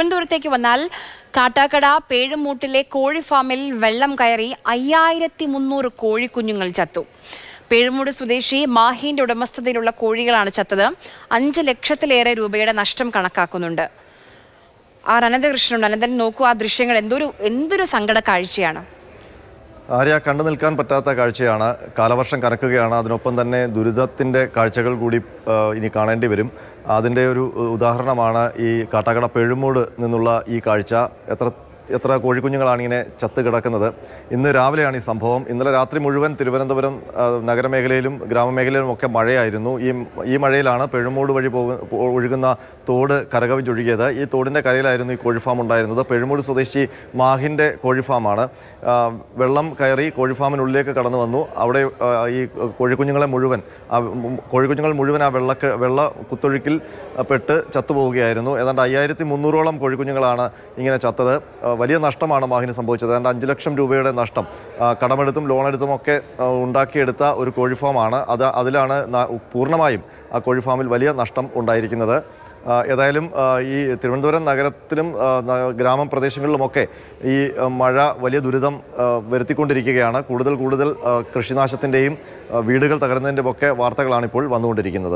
തിരുവനന്തപുരത്തേക്ക് വന്നാൽ കാട്ടാക്കട പേഴുമൂട്ടിലെ കോഴി ഫാമിൽ വെള്ളം കയറി അയ്യായിരത്തി മുന്നൂറ് കോഴിക്കുഞ്ഞുങ്ങൾ ചത്തു പേഴുമൂട് സ്വദേശി മാഹിന്റെ ഉടമസ്ഥതയിലുള്ള കോഴികളാണ് ചത്തത് അഞ്ച് ലക്ഷത്തിലേറെ രൂപയുടെ നഷ്ടം കണക്കാക്കുന്നുണ്ട് ആർ അനന്തകൃഷ്ണനുണ്ട് അനന്തൻ നോക്കൂ ആ ദൃശ്യങ്ങൾ എന്തൊരു എന്തൊരു സങ്കട കാഴ്ചയാണ് ആര്യ കണ്ടു നിൽക്കാൻ പറ്റാത്ത കാഴ്ചയാണ് കാലവർഷം കനക്കുകയാണ് അതിനൊപ്പം തന്നെ ദുരിതത്തിൻ്റെ കാഴ്ചകൾ കൂടി ഇനി കാണേണ്ടി വരും അതിൻ്റെ ഒരു ഉദാഹരണമാണ് ഈ കാട്ടാക്കട പെഴുമൂട് നിന്നുള്ള ഈ കാഴ്ച എത്ര എത്ര കോഴിക്കുഞ്ഞുങ്ങളാണ് ഇങ്ങനെ ചത്ത് കിടക്കുന്നത് ഇന്ന് രാവിലെയാണ് ഈ സംഭവം ഇന്നലെ രാത്രി മുഴുവൻ തിരുവനന്തപുരം നഗരമേഖലയിലും ഗ്രാമമേഖലയിലും ഒക്കെ മഴയായിരുന്നു ഈ ഈ മഴയിലാണ് പെഴുമൂട് വഴി ഒഴുകുന്ന തോട് കരകവിഞ്ഞൊഴുകിയത് ഈ തോടിൻ്റെ കരയിലായിരുന്നു ഈ കോഴി ഫാം ഉണ്ടായിരുന്നത് പെഴുമൂട് സ്വദേശി മാഹിൻ്റെ കോഴി വെള്ളം കയറി കോഴി കടന്നു വന്നു അവിടെ ഈ കോഴിക്കുഞ്ഞുങ്ങളെ മുഴുവൻ കോഴിക്കുഞ്ഞുങ്ങൾ മുഴുവൻ ആ വെള്ള വെള്ള കുത്തൊഴുക്കിൽ പെട്ട് ചത്തുപോവുകയായിരുന്നു ഏതാണ്ട് അയ്യായിരത്തി മുന്നൂറോളം കോഴിക്കുഞ്ഞുങ്ങളാണ് ഇങ്ങനെ ചത്തത് വലിയ നഷ്ടമാണ് മാഹിന് സംഭവിച്ചത് അതുകൊണ്ട് അഞ്ച് ലക്ഷം രൂപയുടെ നഷ്ടം കടമെടുത്തും ലോണെടുത്തും ഒക്കെ ഉണ്ടാക്കിയെടുത്ത ഒരു കോഴി ഫാമാണ് അത് അതിലാണ് പൂർണ്ണമായും ആ കോഴി ഫാമിൽ വലിയ നഷ്ടം ഉണ്ടായിരിക്കുന്നത് ഏതായാലും ഈ തിരുവനന്തപുരം നഗരത്തിലും ഗ്രാമപ്രദേശങ്ങളിലുമൊക്കെ ഈ മഴ വലിയ ദുരിതം വരുത്തിക്കൊണ്ടിരിക്കുകയാണ് കൂടുതൽ കൂടുതൽ കൃഷിനാശത്തിൻ്റെയും വീടുകൾ തകരുന്നതിൻ്റെയും ഒക്കെ വാർത്തകളാണിപ്പോൾ വന്നുകൊണ്ടിരിക്കുന്നത്